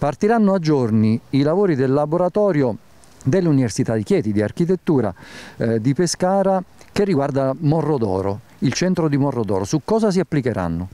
Partiranno a giorni i lavori del laboratorio dell'Università di Chieti di architettura eh, di Pescara che riguarda Morrodoro, il centro di Morrodoro. Su cosa si applicheranno?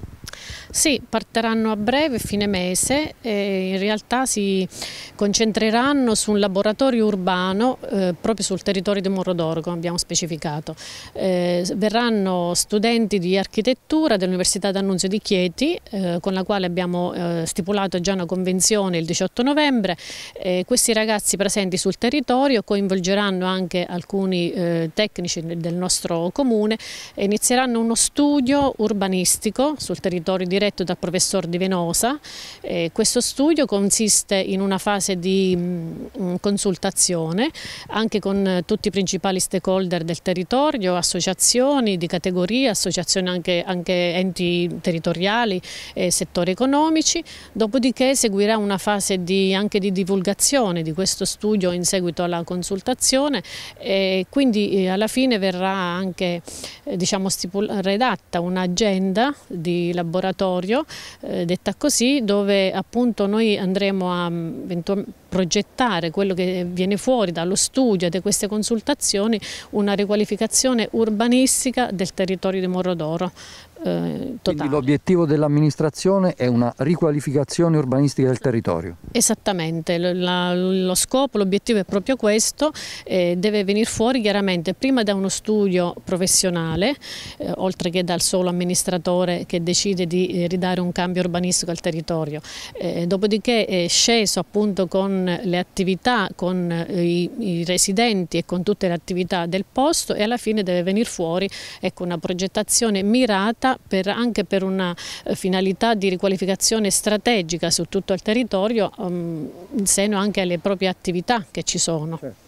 Sì, partiranno a breve, fine mese, e in realtà si concentreranno su un laboratorio urbano eh, proprio sul territorio di Morodoro, come abbiamo specificato. Eh, verranno studenti di architettura dell'Università d'Annunzio di Chieti, eh, con la quale abbiamo eh, stipulato già una convenzione il 18 novembre. Eh, questi ragazzi presenti sul territorio coinvolgeranno anche alcuni eh, tecnici del nostro comune e inizieranno uno studio urbanistico sul territorio di diretto dal professor Di Venosa. Eh, questo studio consiste in una fase di mh, mm, mm, consultazione anche con eh, tutti i principali stakeholder del territorio, associazioni di categoria, associazioni anche, anche enti territoriali, eh, settori economici, dopodiché seguirà una fase di, anche di divulgazione di questo studio in seguito alla consultazione e quindi eh, alla fine verrà anche eh, diciamo, redatta un'agenda di laboratorio laboratorio, eh, detta così, dove appunto noi andremo a mm, progettare quello che viene fuori dallo studio e da queste consultazioni, una riqualificazione urbanistica del territorio di Morodoro eh, totale. l'obiettivo dell'amministrazione è una riqualificazione urbanistica del territorio? Esattamente, la, lo scopo, l'obiettivo è proprio questo, eh, deve venire fuori chiaramente prima da uno studio professionale, eh, oltre che dal solo amministratore che decide di eh, ridare un cambio urbanistico al territorio, eh, dopodiché è sceso appunto con le attività, con eh, i, i residenti e con tutte le attività del posto e alla fine deve venire fuori ecco, una progettazione mirata per, anche per una eh, finalità di riqualificazione strategica su tutto il territorio um, in seno anche alle proprie attività che ci sono. Certo.